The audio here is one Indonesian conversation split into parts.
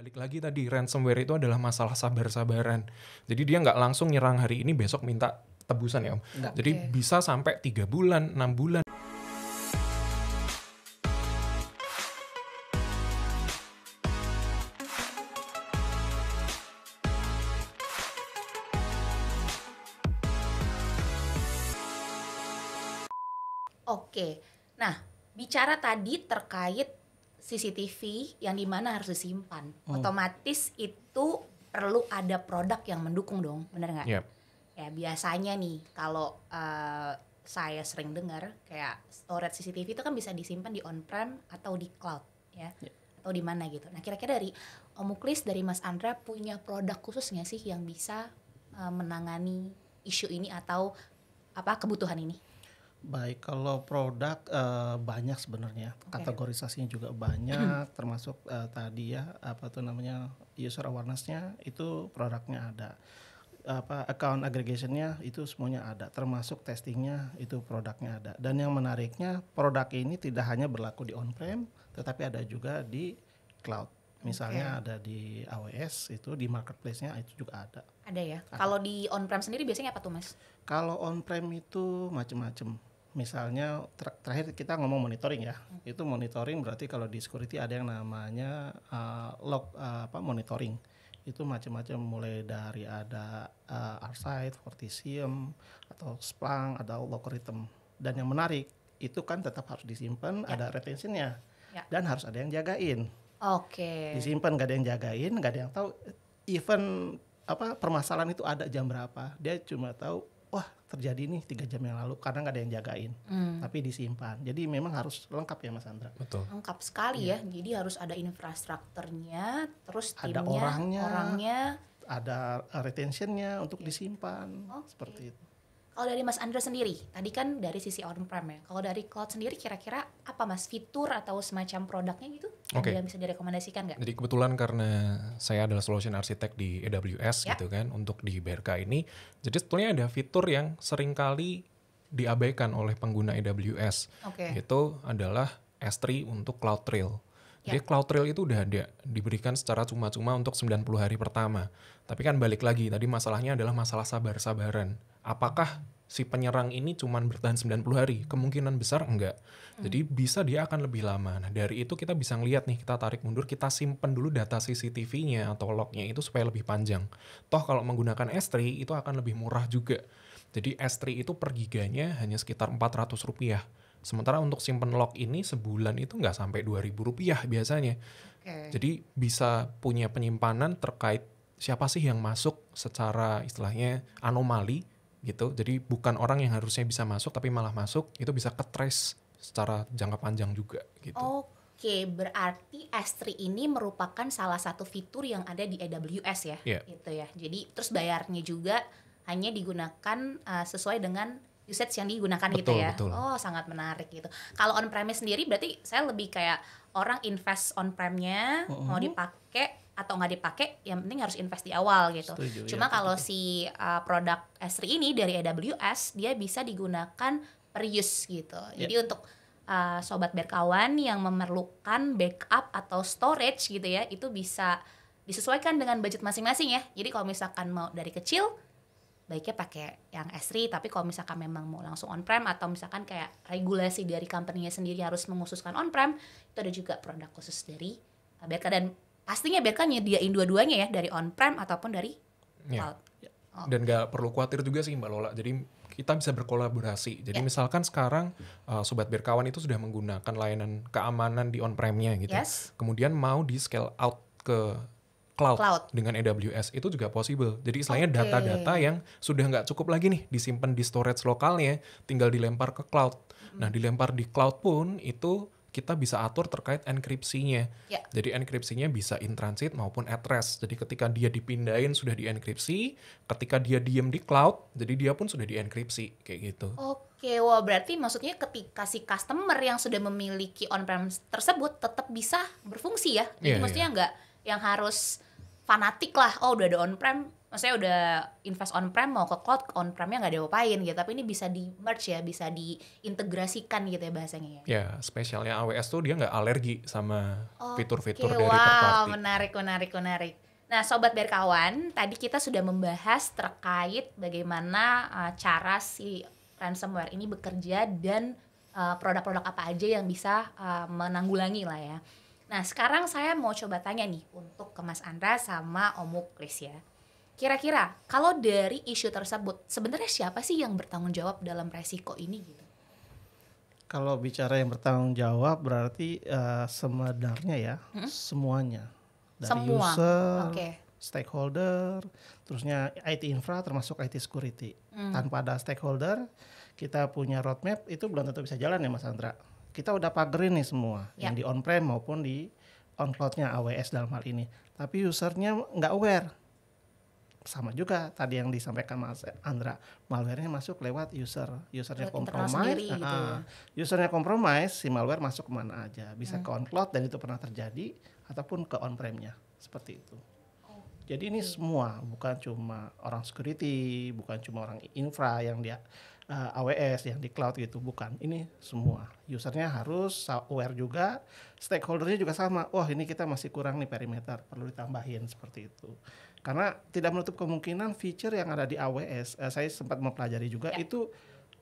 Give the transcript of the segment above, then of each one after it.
Balik lagi tadi, ransomware itu adalah masalah sabar-sabaran. Jadi dia nggak langsung nyerang hari ini, besok minta tebusan ya Om. Nggak. Jadi okay. bisa sampai tiga bulan, enam bulan. Oke, nah bicara tadi terkait CCTV yang dimana harus disimpan. Hmm. Otomatis itu perlu ada produk yang mendukung dong, benar nggak? Yep. Ya biasanya nih kalau uh, saya sering dengar kayak storage CCTV itu kan bisa disimpan di on-prem atau di cloud ya. Yep atau di mana gitu. Nah kira-kira dari Omuklis eh, dari Mas Andra punya produk khusus nggak sih yang bisa uh, menangani isu ini atau apa kebutuhan ini? Baik, kalau produk uh, banyak sebenarnya okay. kategorisasinya juga banyak, termasuk uh, tadi ya apa tuh namanya user awareness-nya itu produknya ada, apa account aggregation-nya itu semuanya ada, termasuk testing-nya itu produknya ada. Dan yang menariknya produk ini tidak hanya berlaku di on prem, tetapi ada juga di cloud. Misalnya okay. ada di AWS itu di marketplace-nya ah, itu juga ada. Ada ya. Kalau di on prem sendiri biasanya apa tuh mas? Kalau on prem itu macam-macam misalnya ter terakhir kita ngomong monitoring ya hmm. itu monitoring berarti kalau di security ada yang namanya uh, log uh, apa monitoring itu macam-macam mulai dari ada uh, eh, Arsite, Fortisium atau Splunk, log Logarithm dan yang menarik itu kan tetap harus disimpan ya. ada retentionnya ya. dan harus ada yang jagain. Oke. Okay. Disimpan gak ada yang jagain, gak ada yang tahu even apa permasalahan itu ada jam berapa. Dia cuma tahu terjadi nih tiga jam yang lalu karena nggak ada yang jagain hmm. tapi disimpan jadi memang harus lengkap ya mas Andra betul lengkap sekali ya, ya. jadi harus ada infrastrukturnya terus timnya ada orangnya orangnya ada retentionnya untuk okay. disimpan okay. seperti itu kalau dari Mas Andra sendiri, tadi kan dari sisi on-prem ya. Kalau dari cloud sendiri kira-kira apa Mas fitur atau semacam produknya gitu okay. yang bisa direkomendasikan nggak? Jadi kebetulan karena saya adalah solution architect di AWS yeah. gitu kan untuk di BRK ini. Jadi sebetulnya ada fitur yang seringkali diabaikan oleh pengguna AWS. Okay. Itu adalah S3 untuk cloud CloudTrail. Jadi Jadi ya. cloud trail itu udah ada, diberikan secara cuma-cuma untuk 90 hari pertama. Tapi kan balik lagi, tadi masalahnya adalah masalah sabar-sabaran. Apakah si penyerang ini cuma bertahan 90 hari? Kemungkinan besar enggak. Hmm. Jadi bisa dia akan lebih lama. Nah, dari itu kita bisa ngelihat nih, kita tarik mundur, kita simpen dulu data CCTV-nya atau lognya itu supaya lebih panjang. Toh kalau menggunakan S3 itu akan lebih murah juga. Jadi S3 itu per giganya hanya sekitar 400 rupiah. Sementara untuk simpen lock ini sebulan itu nggak sampai dua ribu rupiah biasanya. Okay. Jadi bisa punya penyimpanan terkait siapa sih yang masuk secara istilahnya anomali gitu. Jadi bukan orang yang harusnya bisa masuk tapi malah masuk itu bisa ketres secara jangka panjang juga gitu. Oke, berarti S3 ini merupakan salah satu fitur yang ada di AWS ya, yeah. gitu ya. Jadi terus bayarnya juga hanya digunakan uh, sesuai dengan usage yang digunakan gitu betul, gitu ya. Betul. Oh, sangat menarik gitu. Kalau on premise sendiri berarti saya lebih kayak orang invest on premnya nya uh -huh. mau mm-hmm. dipakai atau nggak dipakai yang penting harus invest di awal gitu. Setuju, iya, Cuma ya, kalau si uh, produk S3 ini dari AWS dia bisa digunakan per use gitu. Yeah. Jadi untuk uh, sobat berkawan yang memerlukan backup atau storage gitu ya, itu bisa disesuaikan dengan budget masing-masing ya. Jadi kalau misalkan mau dari kecil baiknya pakai yang S3 tapi kalau misalkan memang mau langsung on prem atau misalkan kayak regulasi dari company-nya sendiri harus mengususkan on prem itu ada juga produk khusus dari BRK dan pastinya BRK nyediain dua-duanya ya dari on prem ataupun dari iya. cloud. Yeah. Oh. Dan gak perlu khawatir juga sih Mbak Lola. Jadi kita bisa berkolaborasi. Jadi yeah. misalkan sekarang uh, sobat berkawan itu sudah menggunakan layanan keamanan di on premnya gitu. Yes. Kemudian mau di scale out ke cloud, cloud dengan AWS itu juga possible. Jadi istilahnya okay. data-data yang sudah nggak cukup lagi nih disimpan di storage lokalnya, tinggal dilempar ke cloud. Hmm. Nah, dilempar di cloud pun itu kita bisa atur terkait enkripsinya. Yeah. Jadi enkripsinya bisa in transit maupun at rest. Jadi ketika dia dipindahin sudah dienkripsi, ketika dia diem di cloud, jadi dia pun sudah dienkripsi kayak gitu. Oke, wah wow, berarti maksudnya ketika si customer yang sudah memiliki on premise tersebut tetap bisa berfungsi ya. Jadi yeah, maksudnya yeah. nggak yang harus fanatik lah oh udah ada on prem maksudnya udah invest on prem mau ke cloud on premnya nggak diapain gitu tapi ini bisa di merge ya bisa diintegrasikan gitu ya bahasanya ya ya spesialnya AWS tuh dia nggak alergi sama oh, fitur-fitur okay, dari wow, menarik menarik menarik nah sobat berkawan tadi kita sudah membahas terkait bagaimana uh, cara si ransomware ini bekerja dan produk eh, produk-produk apa aja yang bisa uh, menanggulangi lah ya Nah sekarang saya mau coba tanya nih untuk ke Mas Andra sama Om Muklis ya. Kira-kira kalau dari isu tersebut sebenarnya siapa sih yang bertanggung jawab dalam resiko ini gitu? Kalau bicara yang bertanggung jawab berarti uh, sebenarnya ya hmm? semuanya dari Semua. user, okay. stakeholder, terusnya IT infra termasuk IT security. Hmm. Tanpa ada stakeholder kita punya roadmap itu belum tentu bisa jalan ya Mas Andra kita udah pagerin nih semua yeah. yang di on prem maupun di on cloudnya AWS dalam hal ini. Tapi usernya nggak aware. Sama juga tadi yang disampaikan Mas Andra, malwarenya masuk lewat user, usernya kompromis, nah, gitu ya. ah, usernya kompromis, si malware masuk kemana aja, bisa hmm. ke on cloud dan itu pernah terjadi, ataupun ke on premnya, seperti itu. Jadi ini semua bukan cuma orang security, bukan cuma orang infra yang dia uh, eh, AWS yang di cloud gitu bukan ini semua usernya harus aware juga stakeholdernya juga sama wah ini kita masih kurang nih perimeter perlu ditambahin seperti itu karena tidak menutup kemungkinan feature yang ada di AWS uh, eh, saya sempat mempelajari juga ya. itu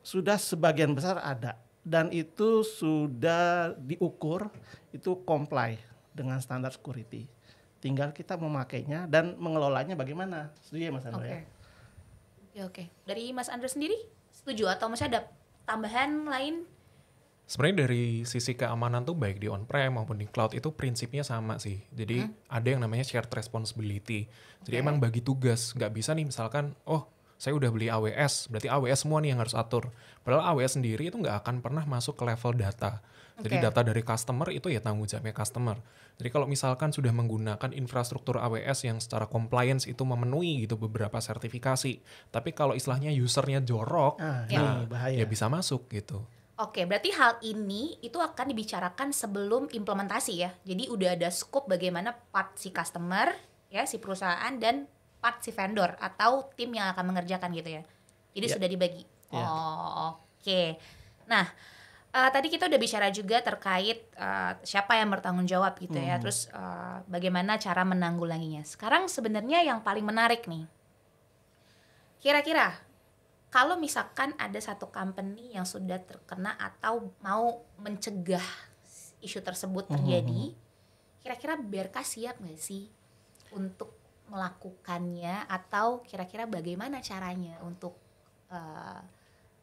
sudah sebagian besar ada dan itu sudah diukur itu comply dengan standar security tinggal kita memakainya dan mengelolanya bagaimana setuju ya mas Andre? Oke okay. oke okay. dari mas Andre sendiri setuju atau masih ada tambahan lain sebenarnya dari sisi keamanan tuh baik di on-prem maupun di cloud itu prinsipnya sama sih. Jadi hmm? ada yang namanya shared responsibility. Jadi okay. emang bagi tugas, nggak bisa nih misalkan, oh saya udah beli AWS, berarti AWS semua nih yang harus atur. Padahal AWS sendiri itu nggak akan pernah masuk ke level data. Jadi okay. data dari customer itu ya tanggung jawabnya customer. Jadi kalau misalkan sudah menggunakan infrastruktur AWS yang secara compliance itu memenuhi gitu beberapa sertifikasi, tapi kalau istilahnya usernya jorok, ah, nah ini bahaya. ya bisa masuk gitu. Oke, berarti hal ini itu akan dibicarakan sebelum implementasi ya. Jadi udah ada scope bagaimana part si customer ya si perusahaan dan part si vendor atau tim yang akan mengerjakan gitu ya. ini yeah. sudah dibagi. Yeah. Oh, oke. Okay. Nah, uh, tadi kita udah bicara juga terkait uh, siapa yang bertanggung jawab gitu ya. hmm. ya. Terus uh, bagaimana cara menanggulanginya. Sekarang sebenarnya yang paling menarik nih. Kira-kira kalau misalkan ada satu company yang sudah terkena atau mau mencegah isu tersebut hmm, hmm, terjadi, hmm. kira-kira hmm. BRK siap nggak sih untuk melakukannya atau kira-kira bagaimana caranya untuk uh, eh,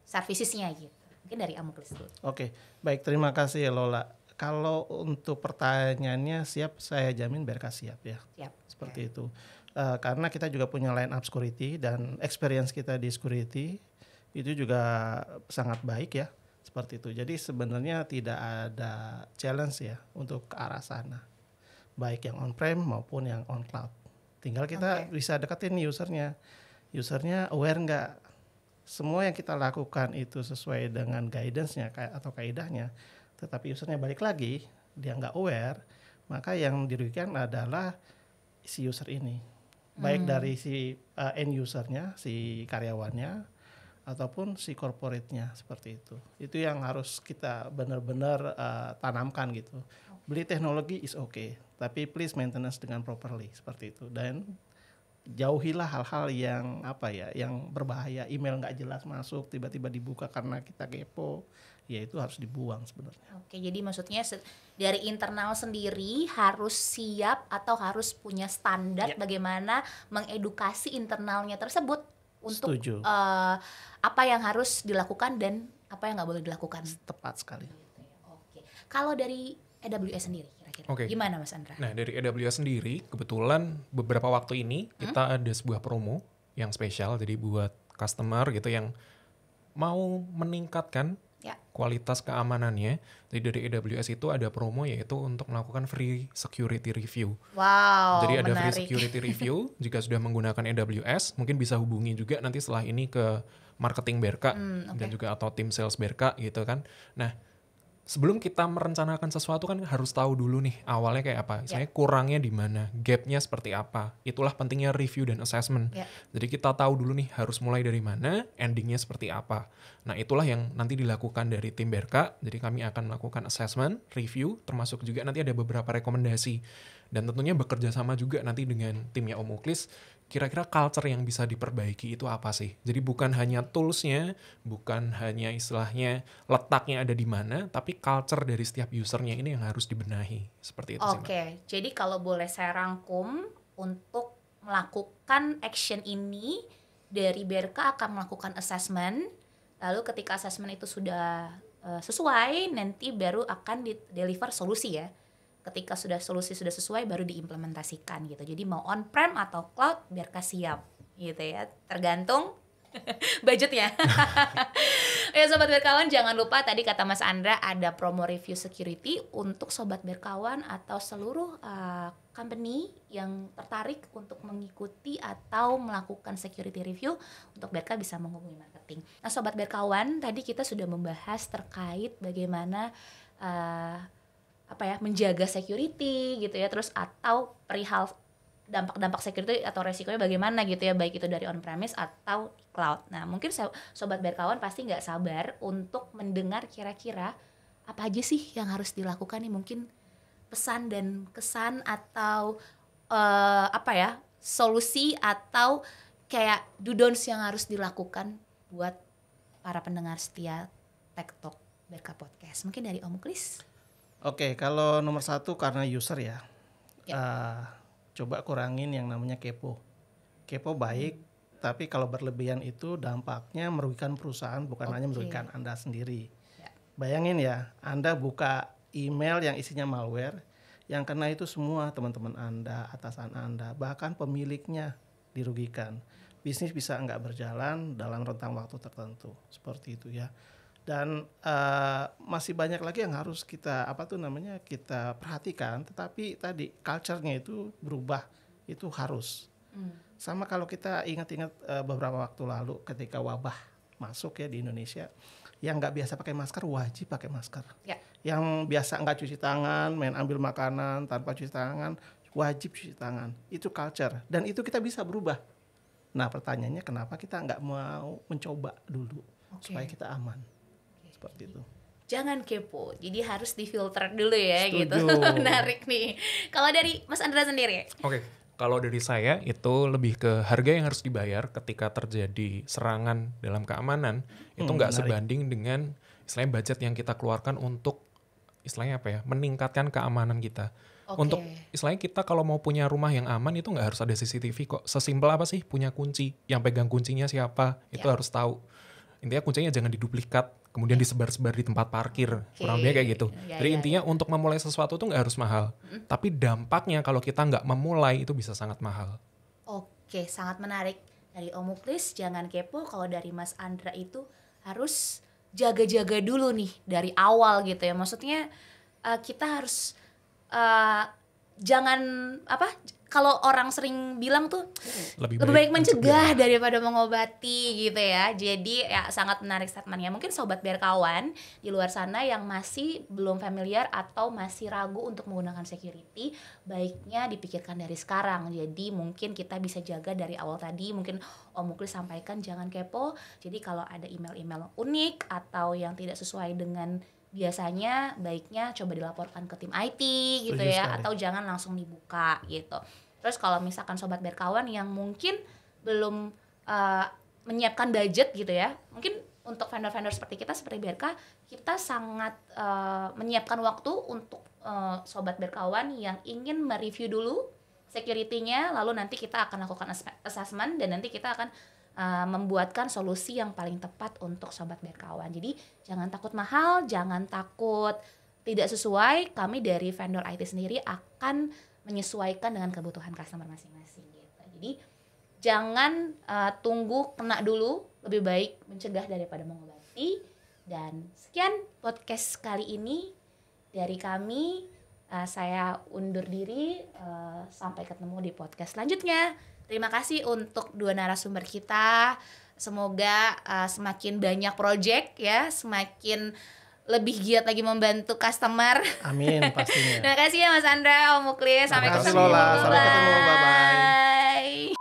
servicesnya gitu. Mungkin dari Amuklis dulu. Oke, baik terima kasih ya Lola. Kalau untuk pertanyaannya siap, saya jamin BRK siap ya. Siap. Seperti ya. itu. Uh, karena kita juga punya line up security dan experience kita di security itu juga sangat baik ya seperti itu. Jadi sebenarnya tidak ada challenge ya untuk ke arah sana. Baik yang on-prem maupun yang on cloud. Tinggal kita okay. bisa deketin usernya. Usernya aware nggak? Semua yang kita lakukan itu sesuai dengan guidance-nya atau kaidahnya. Tetapi usernya balik lagi, dia nggak aware, maka yang dirugikan adalah si user ini. Baik hmm. dari si uh, end usernya, si karyawannya, ataupun si corporate-nya seperti itu. Itu yang harus kita benar-benar uh, tanamkan gitu beli teknologi is okay, tapi please maintenance dengan properly seperti itu dan jauhilah hal-hal yang apa ya, yang berbahaya, email nggak jelas masuk, tiba-tiba dibuka karena kita kepo, ya itu harus dibuang sebenarnya. Oke, jadi maksudnya dari internal sendiri harus siap atau harus punya standar ya. bagaimana mengedukasi internalnya tersebut untuk Uh, apa yang harus dilakukan dan apa yang nggak boleh dilakukan. Tepat sekali. Gitu ya, oke, kalau dari AWS sendiri kira-kira. Okay. Gimana Mas Andra? Nah, dari AWS sendiri kebetulan beberapa waktu ini hmm? kita ada sebuah promo yang spesial jadi buat customer gitu yang mau meningkatkan ya. kualitas keamanannya. Jadi dari AWS itu ada promo yaitu untuk melakukan free security review. Wow. Jadi ada menarik. free security review jika sudah menggunakan AWS, mungkin bisa hubungi juga nanti setelah ini ke marketing Berka hmm, okay. dan juga atau tim sales Berka gitu kan. Nah, sebelum kita merencanakan sesuatu kan harus tahu dulu nih awalnya kayak apa. Yeah. Saya kurangnya di mana, gapnya seperti apa. Itulah pentingnya review dan assessment. Yeah. Jadi kita tahu dulu nih harus mulai dari mana, endingnya seperti apa. Nah itulah yang nanti dilakukan dari tim Berka Jadi kami akan melakukan assessment, review, termasuk juga nanti ada beberapa rekomendasi. Dan tentunya bekerja sama juga nanti dengan timnya Om Uklis kira-kira culture yang bisa diperbaiki itu apa sih? Jadi bukan hanya toolsnya, bukan hanya istilahnya letaknya ada di mana, tapi culture dari setiap usernya ini yang harus dibenahi. Seperti itu Oke, jadi kalau boleh saya rangkum untuk melakukan action ini dari BRK akan melakukan assessment, lalu ketika assessment itu sudah eh, sesuai, nanti baru akan di deliver solusi ya ketika sudah solusi sudah sesuai baru diimplementasikan gitu jadi mau on prem atau cloud biar siap gitu ya tergantung budgetnya ya sobat berkawan jangan lupa tadi kata Mas Andra ada promo review security untuk sobat berkawan atau seluruh uh, company yang tertarik untuk mengikuti atau melakukan security review untuk BRK bisa menghubungi marketing. Nah sobat berkawan tadi kita sudah membahas terkait bagaimana uh, apa ya menjaga security gitu ya terus atau perihal dampak-dampak security atau resikonya bagaimana gitu ya baik itu dari on premise atau cloud. Nah mungkin sobat berkawan pasti nggak sabar untuk mendengar kira-kira apa aja sih yang harus dilakukan nih mungkin pesan dan kesan atau uh, apa ya solusi atau kayak dudons yang harus dilakukan buat para pendengar setia Tech Talk Berka Podcast. Mungkin dari Om Kris. Oke, kalau nomor satu karena user ya. ya. Uh, coba kurangin yang namanya kepo. Kepo baik, hmm. tapi kalau berlebihan itu dampaknya merugikan perusahaan, bukan okay. hanya merugikan Anda sendiri. Ya. Bayangin ya, Anda buka email yang isinya malware, yang kena itu semua teman-teman Anda, atasan Anda, bahkan pemiliknya dirugikan. Bisnis bisa nggak berjalan dalam rentang waktu tertentu, seperti itu ya dan uh, masih banyak lagi yang harus kita apa tuh namanya kita perhatikan tetapi tadi culture-nya itu berubah itu harus hmm. sama kalau kita ingat-ingat uh, beberapa waktu lalu ketika wabah masuk ya di Indonesia yang nggak biasa pakai masker wajib pakai masker ya. yang biasa nggak cuci tangan main ambil makanan tanpa cuci tangan wajib cuci tangan itu culture dan itu kita bisa berubah nah pertanyaannya kenapa kita nggak mau mencoba dulu okay. supaya kita aman seperti itu jangan kepo jadi harus difilter dulu ya gitu. Setuju. gitu menarik nih kalau dari Mas Andra sendiri oke okay. kalau dari saya itu lebih ke harga yang harus dibayar ketika terjadi serangan dalam keamanan hmm, itu nggak sebanding dengan istilahnya budget yang kita keluarkan untuk istilahnya apa ya meningkatkan keamanan kita okay. untuk istilahnya kita kalau mau punya rumah yang aman itu nggak harus ada CCTV kok sesimpel apa sih punya kunci yang pegang kuncinya siapa itu yeah. harus tahu intinya kuncinya jangan diduplikat kemudian disebar-sebar di tempat parkir okay. kurang lebih kayak gitu. yeah, Jadi yeah, intinya ya. untuk memulai sesuatu tuh nggak harus mahal, mm. tapi dampaknya kalau kita nggak memulai itu bisa sangat mahal. Oke, sangat menarik dari Omuklis. Jangan kepo kalau dari Mas Andra itu harus jaga-jaga dulu nih dari awal gitu ya. Maksudnya uh, kita harus uh, jangan apa kalau orang sering bilang tuh lebih, lebih baik, mencegah, mencegah daripada mengobati gitu ya. Jadi ya sangat menarik statementnya. Mungkin sobat berkawan di luar sana yang masih belum familiar atau masih ragu untuk menggunakan security, baiknya dipikirkan dari sekarang. Jadi mungkin kita bisa jaga dari awal tadi. Mungkin Om Mukri sampaikan jangan kepo. Jadi kalau ada email-email unik atau yang tidak sesuai dengan biasanya baiknya coba dilaporkan ke tim IT gitu Setuju ya sekali. atau jangan langsung dibuka gitu. Terus kalau misalkan sobat berkawan yang mungkin belum uh, menyiapkan budget gitu ya, mungkin untuk vendor-vendor seperti kita seperti BRK kita sangat uh, menyiapkan waktu untuk uh, sobat berkawan yang ingin mereview dulu security-nya lalu nanti kita akan lakukan assessment dan nanti kita akan Eh, membuatkan solusi yang paling tepat untuk sobat berkawan. Jadi jangan takut mahal, jangan takut tidak sesuai. Kami dari vendor IT sendiri akan menyesuaikan dengan kebutuhan customer masing-masing gitu. Jadi jangan uh, tunggu kena dulu, lebih baik mencegah daripada mengobati. Dan sekian podcast kali ini dari kami. Uh, saya undur diri uh, sampai ketemu di podcast selanjutnya. Terima kasih untuk dua narasumber kita. Semoga uh, semakin banyak project ya, semakin lebih giat lagi membantu customer. Amin pastinya. Terima kasih ya Mas Andra, Om Muklis. Sampai ketemu. Sampai ketemu. Bye bye.